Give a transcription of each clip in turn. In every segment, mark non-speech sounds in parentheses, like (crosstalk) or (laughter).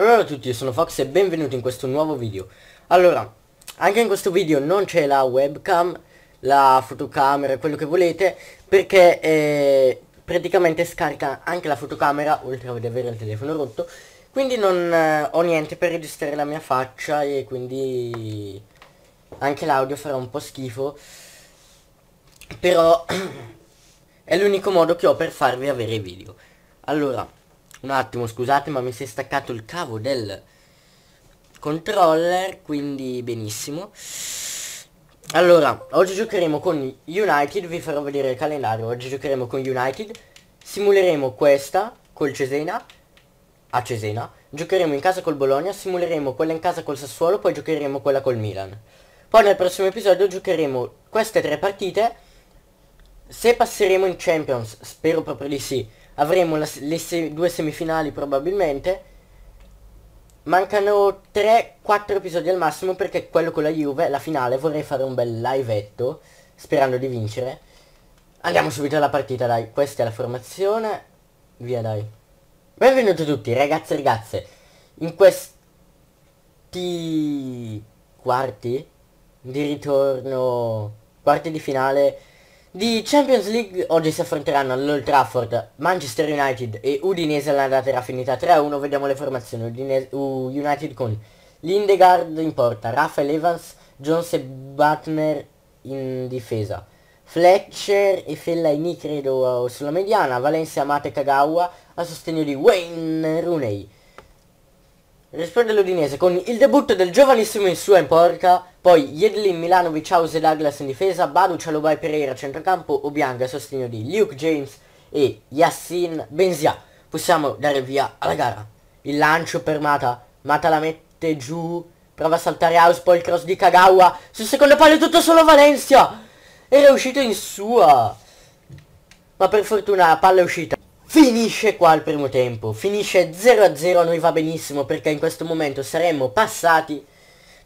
Allora a tutti, io sono Fox e benvenuti in questo nuovo video Allora, anche in questo video non c'è la webcam, la fotocamera, quello che volete Perché eh, praticamente scarica anche la fotocamera, oltre ad avere il telefono rotto Quindi non eh, ho niente per registrare la mia faccia e quindi anche l'audio farà un po' schifo Però (clears throat) è l'unico modo che ho per farvi avere i video Allora un attimo scusate ma mi si è staccato il cavo del controller quindi benissimo allora oggi giocheremo con United vi farò vedere il calendario oggi giocheremo con United simuleremo questa col Cesena a Cesena giocheremo in casa col Bologna simuleremo quella in casa col Sassuolo poi giocheremo quella col Milan poi nel prossimo episodio giocheremo queste tre partite se passeremo in Champions spero proprio di sì avremo la, le se, due semifinali probabilmente. Mancano 3-4 episodi al massimo perché quello con la Juve, la finale, vorrei fare un bel liveetto sperando di vincere. Andiamo subito alla partita, dai. Questa è la formazione. Via, dai. Benvenuti tutti, ragazzi e ragazze. In questi quarti di ritorno, quarti di finale di Champions League oggi si affronteranno all'Old Trafford Manchester United e Udinese l'andata era finita 3-1, vediamo le formazioni Udinese, uh, United con Lindegaard in porta, Rafael Evans, Jones e Butner in difesa, Fletcher e Fellaini credo sulla mediana, Valencia Mate Kagawa a sostegno di Wayne Rooney. Risponde l'Udinese con il debutto del giovanissimo in sua in porta poi Yedlin, Milanovic, House e Douglas in difesa, Badu, Cialobai, Pereira, centrocampo, Obianga, sostegno di Luke James e Yassin Benzia. Possiamo dare via alla gara. Il lancio per Mata, Mata la mette giù, prova a saltare House, poi il cross di Kagawa, sul secondo palo è tutto solo Valencia! Era uscito in sua! Ma per fortuna la palla è uscita. Finisce qua il primo tempo, finisce 0-0, noi va benissimo perché in questo momento saremmo passati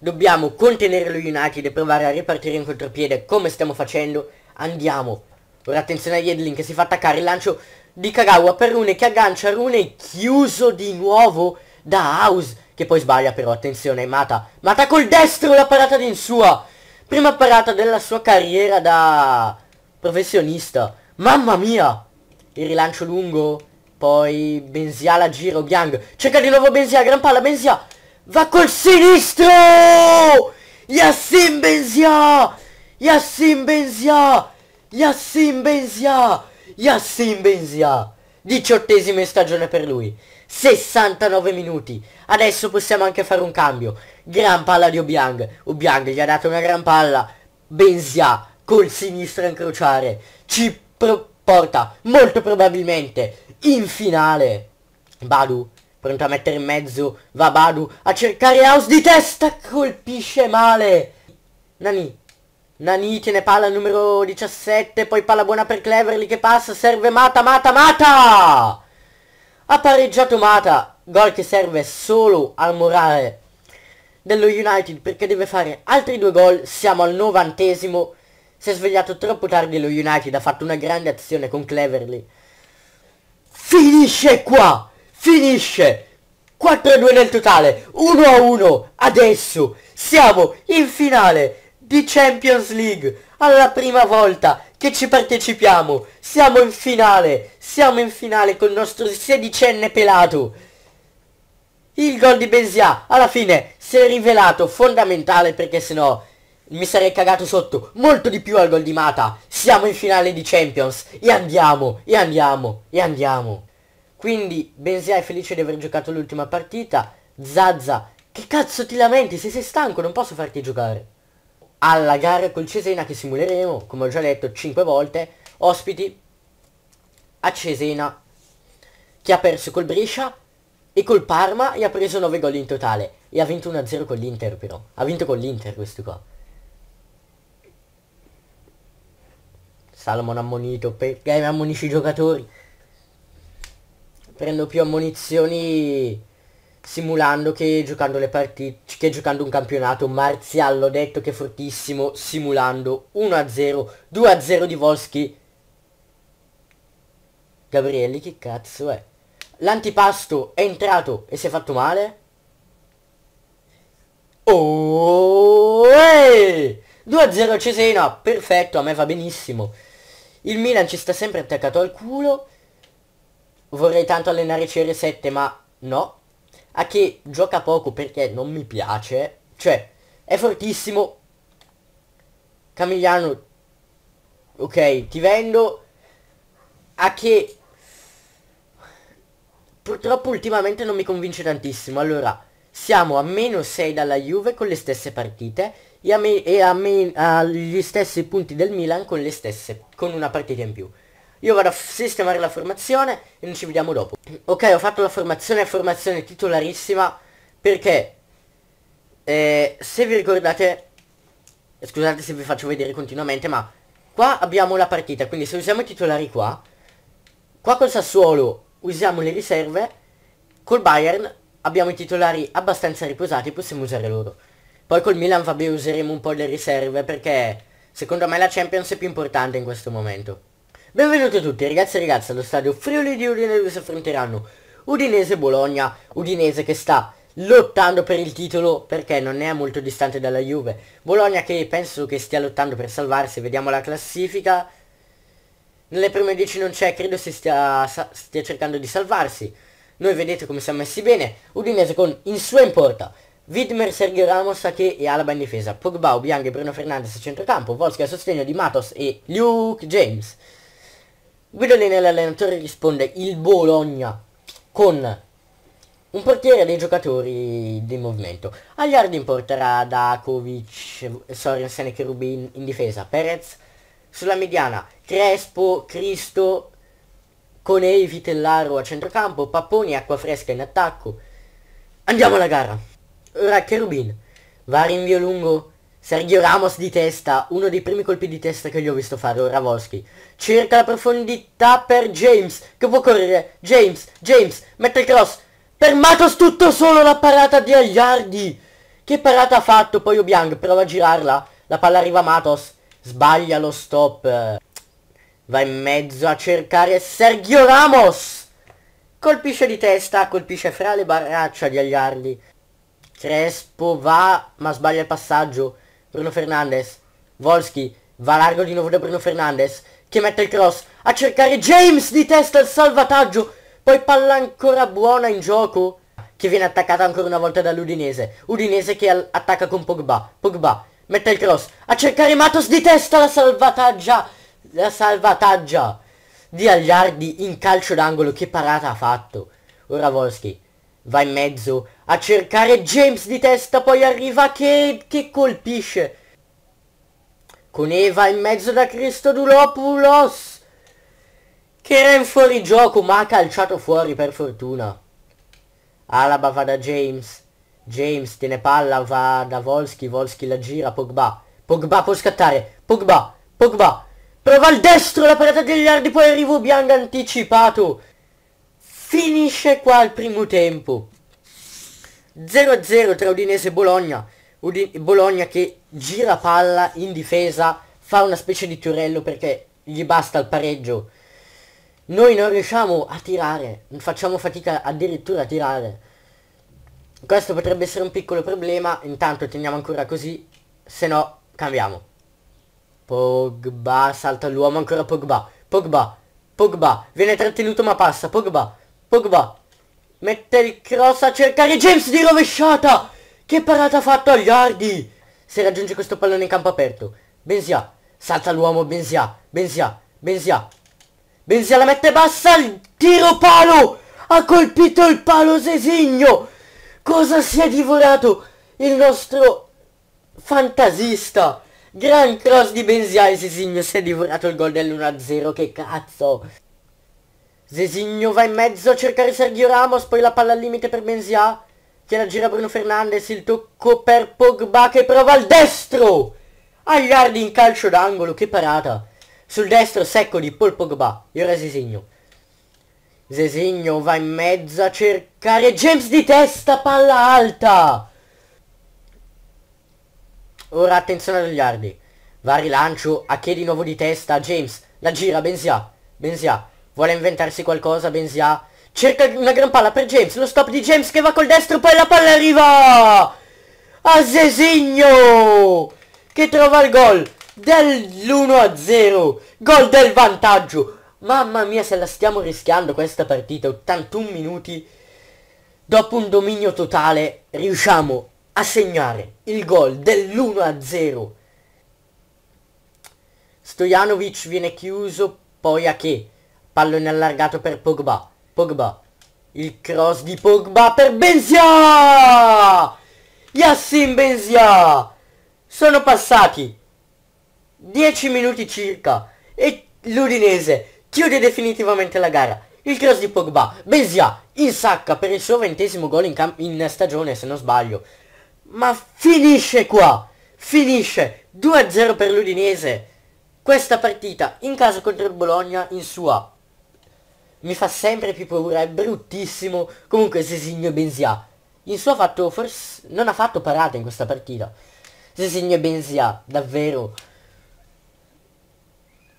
dobbiamo contenere lo United e provare a ripartire in contropiede come stiamo facendo. Andiamo. Ora attenzione a Yedlin che si fa attaccare il lancio di Kagawa per Rune che aggancia Rune chiuso di nuovo da House che poi sbaglia però attenzione Mata Mata col destro la parata di sua prima parata della sua carriera da professionista mamma mia il rilancio lungo poi Benzia la giro Biang cerca di nuovo Benzia gran palla Benzia Va col sinistro! Yassin Benzia! Yassin Benzia! Yassin Benzia! Yassin Benzia! Diciottesima stagione per lui. 69 minuti. Adesso possiamo anche fare un cambio. Gran palla di Obiang. Obiang gli ha dato una gran palla. Benzia col sinistro a incrociare. Ci porta molto probabilmente in finale. Badu pronto a mettere in mezzo Vabadu a cercare House di testa, colpisce male. Nani, Nani tiene palla numero 17, poi palla buona per Cleverly che passa, serve Mata, Mata, Mata! Ha pareggiato Mata, gol che serve solo al morale dello United perché deve fare altri due gol, siamo al novantesimo, si è svegliato troppo tardi lo United, ha fatto una grande azione con Cleverly. Finisce qua! finisce 4-2 nel totale, 1-1, adesso siamo in finale di Champions League, alla prima volta che ci partecipiamo, siamo in finale, siamo in finale con il nostro sedicenne pelato. Il gol di Benzia alla fine si è rivelato fondamentale perché sennò mi sarei cagato sotto molto di più al gol di Mata. Siamo in finale di Champions e andiamo, e andiamo, e andiamo. Quindi Benzia è felice di aver giocato l'ultima partita. Zazza, che cazzo ti lamenti? Se sei stanco non posso farti giocare. Alla gara col Cesena che simuleremo, come ho già detto 5 volte, ospiti a Cesena che ha perso col Brescia e col Parma e ha preso 9 gol in totale. E ha vinto 1-0 con l'Inter però. Ha vinto con l'Inter questo qua. Salomon ammonito, perché ammonisci i giocatori? prendo più ammonizioni simulando che giocando le partite, che giocando un campionato. marziale ho detto che è fortissimo, simulando 1-0, 2-0 di Volsky. Gabrielli, che cazzo è? L'antipasto è entrato e si è fatto male? Oh! 2-0 Cesena, perfetto, a me va benissimo. Il Milan ci sta sempre attaccato al culo vorrei tanto allenare CR7 ma no. A che gioca poco perché non mi piace. Cioè, è fortissimo. Camigliano. Ok, ti vendo. A che... Purtroppo ultimamente non mi convince tantissimo. Allora, siamo a meno 6 dalla Juve con le stesse partite e, a me, e a me, agli stessi punti del Milan con, le stesse, con una partita in più. Io vado a sistemare la formazione e noi ci vediamo dopo. Ok, ho fatto la formazione, formazione titolarissima, perché eh, se vi ricordate, eh, scusate se vi faccio vedere continuamente, ma qua abbiamo la partita, quindi se usiamo i titolari qua, qua col Sassuolo usiamo le riserve, col Bayern abbiamo i titolari abbastanza riposati, possiamo usare loro. Poi col Milan vabbè useremo un po' le riserve perché secondo me la Champions è più importante in questo momento. Benvenuti a tutti ragazzi e ragazze allo stadio Friuli di Udine dove si affronteranno Udinese Bologna, Udinese che sta lottando per il titolo perché non è molto distante dalla Juve, Bologna che penso che stia lottando per salvarsi, vediamo la classifica, nelle prime 10 non c'è, credo si stia, stia, cercando di salvarsi, noi vedete come siamo messi bene, Udinese con in sua in porta, Widmer, Sergio Ramos, Ake e Alba in difesa, Pogba, Bianca e Bruno Fernandes a centrocampo, Volsky a sostegno di Matos e Luke James. Guidoline l'allenatore risponde il Bologna con un portiere dei giocatori di movimento. Agliardi importerà Dakovic, Sorensen e Rubin in difesa, Perez sulla mediana, Crespo, Cristo, Conei, Vitellaro a centrocampo, Papponi, Acqua Fresca in attacco. Andiamo alla gara. Ora Cherubin va a rinvio lungo Sergio Ramos di testa, uno dei primi colpi di testa che gli ho visto fare, ora Ravolski. Cerca la profondità per James, che può correre. James, James, mette il cross. Per Matos tutto solo la parata di Agliardi. Che parata ha fatto poi Obiang, prova a girarla. La palla arriva a Matos, sbaglia lo stop. Va in mezzo a cercare Sergio Ramos. Colpisce di testa, colpisce fra le barraccia di Agliardi. Crespo va, ma sbaglia il passaggio. Bruno Fernandes. Volski va largo di nuovo da Bruno Fernandes che mette il cross a cercare James di testa al salvataggio. Poi palla ancora buona in gioco che viene attaccata ancora una volta dall'Udinese. Udinese che attacca con Pogba. Pogba mette il cross a cercare Matos di testa la salvataggia. La salvataggia di Agliardi in calcio d'angolo che parata ha fatto. Ora Volski va in mezzo a cercare James di testa, poi arriva che, che colpisce. Con Eva in mezzo da Cristodulopoulos, che era in fuorigioco, ma ha calciato fuori per fortuna. Alaba va da James, James tiene palla, va da Volsky, Volsky la gira, Pogba, Pogba può scattare, Pogba, Pogba, prova il destro la parata degli ardi, poi arriva Bianca anticipato. Finisce qua il primo tempo. 0-0 tra Udinese e Bologna. Udi Bologna che gira palla in difesa, fa una specie di Turello perché gli basta il pareggio. Noi non riusciamo a tirare, facciamo fatica addirittura a tirare. Questo potrebbe essere un piccolo problema, intanto teniamo ancora così, se no cambiamo. Pogba, salta l'uomo, ancora Pogba, Pogba, Pogba, viene trattenuto ma passa, Pogba, Pogba, Mette il cross a cercare James di rovesciata! Che parata ha fatto agli ardi! Se raggiunge questo pallone in campo aperto. Benzia. Salta l'uomo Benzia. Benzia. Benzia. Benzia la mette bassa. Il tiro palo! Ha colpito il palo Sesigno! Cosa si è divorato il nostro fantasista? Gran cross di Benzia e Sesigno si è divorato il gol dell'1-0. Che cazzo! Zesigno va in mezzo a cercare Sergio Ramos, poi la palla al limite per Benzia. Tiene a gira Bruno Fernandes, il tocco per Pogba che prova al destro! Agliardi in calcio d'angolo, che parata! Sul destro secco di Paul Pogba, e ora Zesigno. Zesigno va in mezzo a cercare James di testa, palla alta! Ora attenzione ad Agliardi. Va a rilancio, a che di nuovo di testa, James, la gira, Benzia, Benzia, Vuole inventarsi qualcosa, Benzia. Cerca una gran palla per James. Lo stop di James che va col destro, poi la palla arriva! A Zesigno! Che trova il gol dell'1-0. Gol del vantaggio. Mamma mia se la stiamo rischiando questa partita. 81 minuti. Dopo un dominio totale riusciamo a segnare il gol dell'1-0. Stojanovic viene chiuso poi a che? Pallone allargato per Pogba. Pogba. Il cross di Pogba per Benzia! Yassin Benzia! Sono passati 10 minuti circa e l'Udinese chiude definitivamente la gara. Il cross di Pogba, Benzia in sacca per il suo ventesimo gol in, in stagione se non sbaglio. Ma finisce qua! Finisce 2-0 per l'Udinese. Questa partita in casa contro il Bologna in sua mi fa sempre più paura, è bruttissimo. Comunque Sesigno Benzia. In suo ha fatto forse non ha fatto parata in questa partita. Sesigno Benzia, davvero.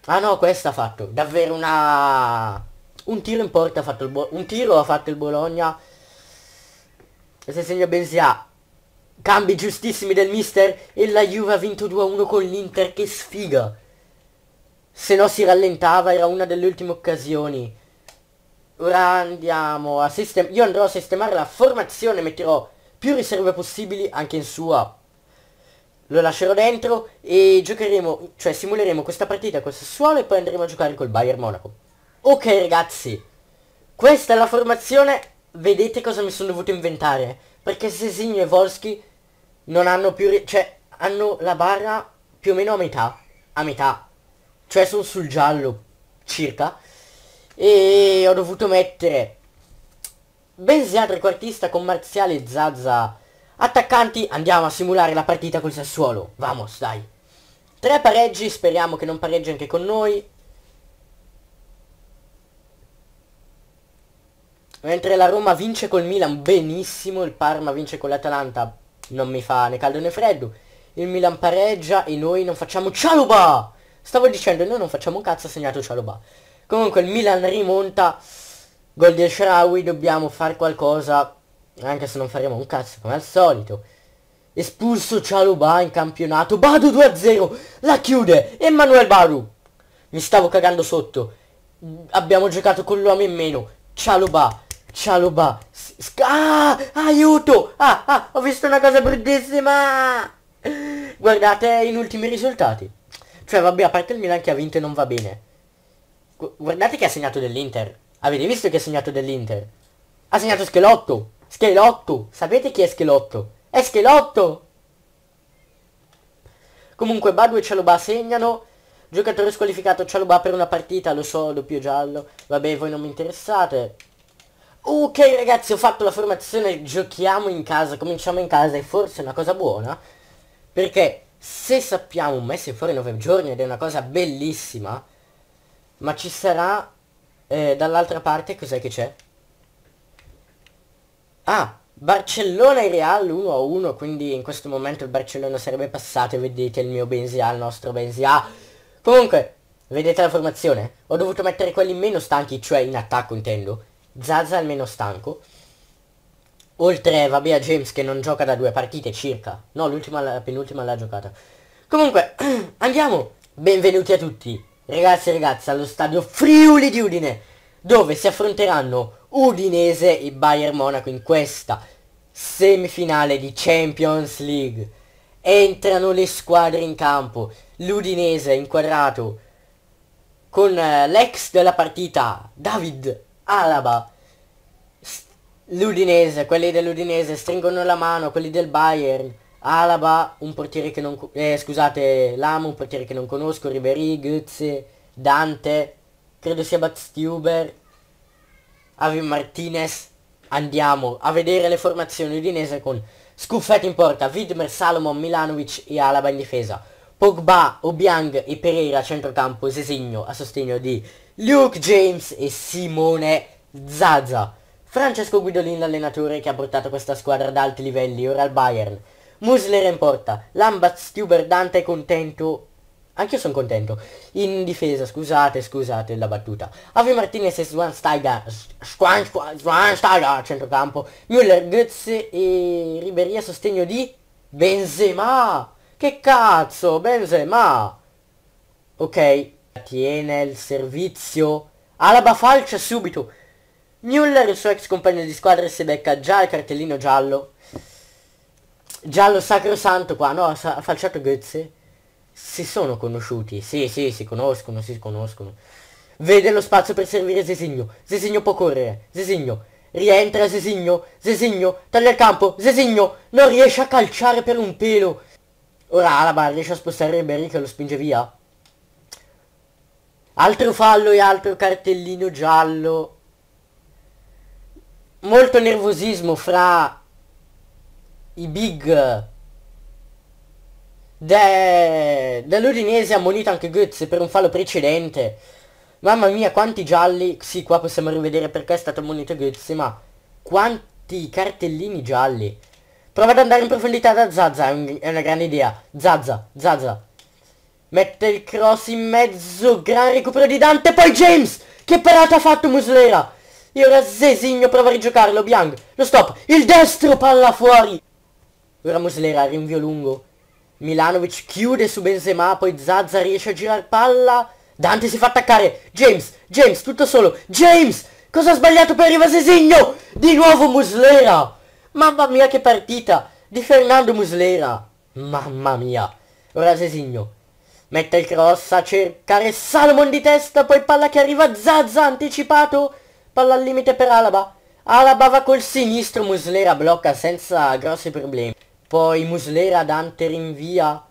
Ah no, questa ha fatto, davvero una... Un tiro in porta ha fatto il Bologna, un tiro ha fatto il Bologna. Sesigno Benzia. Cambi giustissimi del mister e la Juve ha vinto 2-1 con l'Inter, che sfiga. Se no si rallentava, era una delle ultime occasioni. Ora andiamo a sistemare. Io andrò a sistemare la formazione, metterò più riserve possibili anche in sua. Lo lascerò dentro e giocheremo, cioè simuleremo questa partita con Sassuolo e poi andremo a giocare col Bayern Monaco. Ok ragazzi, questa è la formazione, vedete cosa mi sono dovuto inventare. Perché Sesigno e Volsky non hanno più, cioè hanno la barra più o meno a metà, a metà. Cioè sono sul giallo circa e ho dovuto mettere Benzia trequartista con Marziale e Zazza Attaccanti, andiamo a simulare la partita col Sassuolo Vamos, dai Tre pareggi, speriamo che non pareggi anche con noi Mentre la Roma vince col Milan benissimo, il Parma vince con l'Atalanta, non mi fa né caldo né freddo. Il Milan pareggia e noi non facciamo Cialuba! Stavo dicendo, noi non facciamo un cazzo, ha segnato Cialuba. Comunque il Milan rimonta. Gol di Shrawi, dobbiamo fare qualcosa. Anche se non faremo un cazzo come al solito. Espulso Cialuba in campionato. Badu 2-0. La chiude. Emanuel Badu. Mi stavo cagando sotto. Abbiamo giocato con l'uomo in meno. Cialuba. Cialuba. Ah, aiuto. Ah, ah, ho visto una cosa bruttissima. Guardate in ultimi risultati. Cioè, vabbè, a parte il Milan che ha vinto e non va bene. Guardate che ha segnato dell'Inter. Avete visto che ha segnato dell'Inter? Ha segnato Schelotto. Schelotto. Sapete chi è Schelotto? È Schelotto. Comunque Badu e Cialobà segnano. Giocatore squalificato Cialobà per una partita. Lo so, doppio giallo. Vabbè, voi non mi interessate. Ok ragazzi, ho fatto la formazione. Giochiamo in casa. Cominciamo in casa. E forse è una cosa buona. Perché se sappiamo un mese fuori 9 giorni ed è una cosa bellissima ma ci sarà... Eh, dall'altra parte cos'è che c'è? Ah, Barcellona e Real 1-1, quindi in questo momento il Barcellona sarebbe passato e vedete il mio Benzia, il nostro Benzia. Comunque, vedete la formazione? Ho dovuto mettere quelli meno stanchi, cioè in attacco intendo. Zaza il meno stanco. Oltre, vabbè, a James che non gioca da due partite circa. No, l'ultima, la penultima l'ha giocata. Comunque, (clears throat) andiamo! Benvenuti a tutti! Ragazzi e ragazze allo stadio Friuli di Udine dove si affronteranno Udinese e Bayern Monaco in questa semifinale di Champions League. Entrano le squadre in campo, l'Udinese inquadrato con eh, l'ex della partita David Alaba. L'Udinese, quelli dell'Udinese stringono la mano, quelli del Bayern Alaba, un portiere che non... Eh, scusate, Lama, un portiere che non conosco, Ribery, Götze, Dante, credo sia Batstuber, Avi Martinez. Andiamo a vedere le formazioni udinese con Scuffetti in porta, Widmer, Salomon, Milanovic e Alaba in difesa. Pogba, Obiang e Pereira a centrocampo, Sesigno a sostegno di Luke James e Simone Zaza. Francesco Guidolin l'allenatore che ha portato questa squadra ad alti livelli, ora al Bayern. Musler in porta. Lambat, Stuber, Dante contento. Anch'io sono contento. In difesa, scusate, scusate la battuta. Avi Martinez e Schwansteiger. Schwansteiger a centrocampo. Müller, Götze e Riberia a sostegno di Benzema. Che cazzo, Benzema. Ok. Tiene il servizio. Alaba falcia subito. Müller, e il suo ex compagno di squadra, si becca già il cartellino giallo giallo sacrosanto qua, no, ha falciato Goetze. Si sono conosciuti, sì, sì, si conoscono, si conoscono. Vede lo spazio per servire Zesigno. Zesigno può correre. Zesigno. Rientra Zesigno. Zesigno. Taglia il campo. Zesigno. Non riesce a calciare per un pelo. Ora Alaba riesce a spostare Ribéry che lo spinge via. Altro fallo e altro cartellino giallo. Molto nervosismo fra i big De... dell'Udinese ha ammonito anche Goetz per un fallo precedente. Mamma mia, quanti gialli. Sì, qua possiamo rivedere perché è stato ammonito Goetz, ma quanti cartellini gialli. Prova ad andare in profondità da Zaza è una grande idea. Zaza Zaza Mette il cross in mezzo, gran recupero di Dante, poi James! Che parata ha fatto Muslera! E ora Zesigno prova a rigiocarlo, Biang. Lo stop, il destro, palla fuori! Ora Muslera, rinvio lungo. Milanovic chiude su Benzema, poi Zazza riesce a girare palla. Dante si fa attaccare. James, James, tutto solo. James! Cosa ha sbagliato per arrivare Sesigno? Di nuovo Muslera! Mamma mia che partita! Di Fernando Muslera! Mamma mia! Ora Sesigno. Mette il cross a cercare Salomon di testa, poi palla che arriva Zazza anticipato. Palla al limite per Alaba. Alaba va col sinistro, Muslera blocca senza grossi problemi. Poi Muslera, Dante rinvia.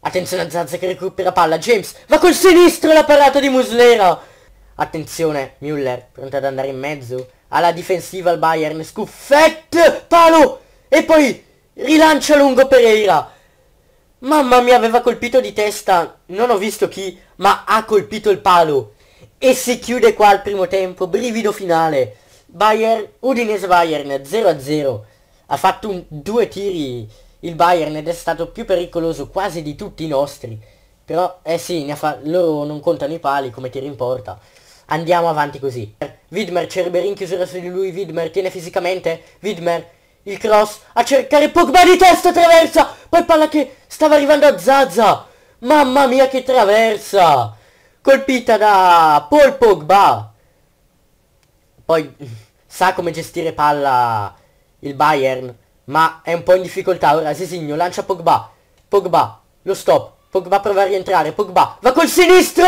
Attenzione a Zazza che recupera palla. James va col sinistro la parata di Muslera. Attenzione, Müller pronta ad andare in mezzo. Alla difensiva il Bayern. Scuffett, palo. E poi rilancia lungo Pereira. Mamma mia, aveva colpito di testa, non ho visto chi, ma ha colpito il palo. E si chiude qua al primo tempo, brivido finale. Bayern, Udinese Bayern 0-0 ha fatto un, due tiri il Bayern ed è stato più pericoloso quasi di tutti i nostri. Però, eh sì, loro non contano i pali come ti rimporta. Andiamo avanti così. Widmer, in chiusura su di lui, Widmer tiene fisicamente, Widmer, il cross, a cercare Pogba di testa, traversa! Poi palla che stava arrivando a Zaza! Mamma mia che traversa! Colpita da Paul Pogba! Poi (laughs) sa come gestire palla il Bayern, ma è un po' in difficoltà. Ora Sesigno lancia Pogba, Pogba, lo stop, Pogba prova a rientrare, Pogba, va col sinistro!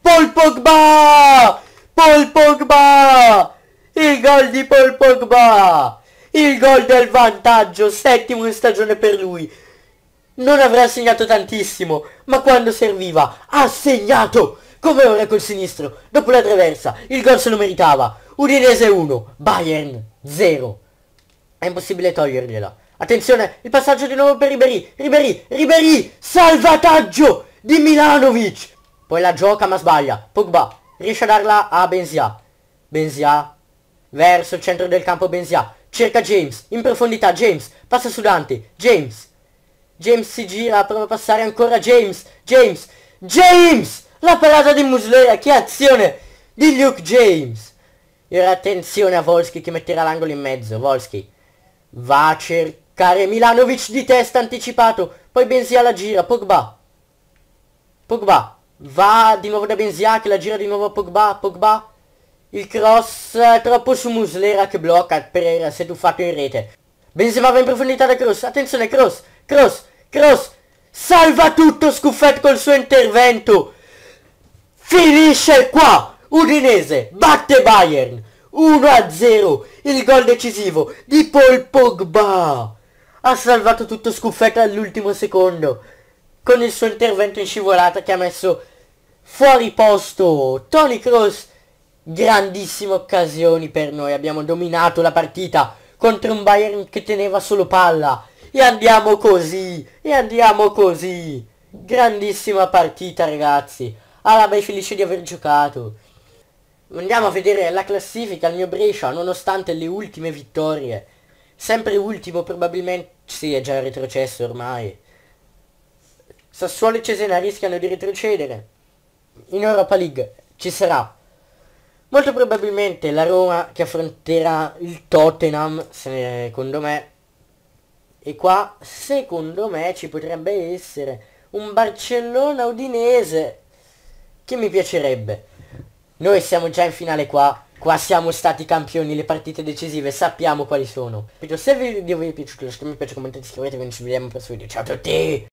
Paul Pogba! Paul Pogba! Il gol di Paul Pogba! Il gol del vantaggio, settimo in stagione per lui. Non avrà segnato tantissimo, ma quando serviva ha segnato! Come ora col sinistro, dopo la traversa, il gol se lo meritava. Udinese 1, Bayern Zero. È impossibile togliergliela. Attenzione, il passaggio di nuovo per Ribery. Ribery, Ribery, salvataggio di Milanovic. Poi la gioca ma sbaglia. Pogba riesce a darla a Benzia. Benzia verso il centro del campo Benzia. Cerca James, in profondità James, passa su Dante, James. James si gira, prova a passare ancora James, James, James! La parata di Muslera, che azione di Luke James! E ora attenzione a Volsky che metterà l'angolo in mezzo. Volsky va a cercare Milanovic di testa anticipato. Poi Benzia la gira. Pogba. Pogba. Va di nuovo da Benzia che la gira di nuovo a Pogba. Pogba. Il cross eh, troppo su Muslera che blocca Pereira eh, tuffato in rete. Benzema va in profondità da Cross. Attenzione Cross. Cross. Cross. Salva tutto Scuffet col suo intervento. Finisce qua. Udinese batte Bayern 1-0, il gol decisivo di Paul Pogba. Ha salvato tutto scuffetta all'ultimo secondo, con il suo intervento in scivolata che ha messo fuori posto. Tony Cross, grandissime occasioni per noi, abbiamo dominato la partita contro un Bayern che teneva solo palla. E andiamo così, e andiamo così. Grandissima partita ragazzi. alla è felice di aver giocato. Andiamo a vedere la classifica, il mio Brescia, nonostante le ultime vittorie. Sempre ultimo probabilmente, sì è già retrocesso ormai. Sassuolo e Cesena rischiano di retrocedere. In Europa League ci sarà molto probabilmente la Roma che affronterà il Tottenham, secondo me. E qua, secondo me, ci potrebbe essere un Barcellona udinese che mi piacerebbe. Noi siamo già in finale qua. Qua siamo stati campioni, le partite decisive, sappiamo quali sono. Se il video vi è piaciuto, lasciate mi piace, commentate, iscrivetevi, ci vediamo al prossimo video. Ciao a tutti!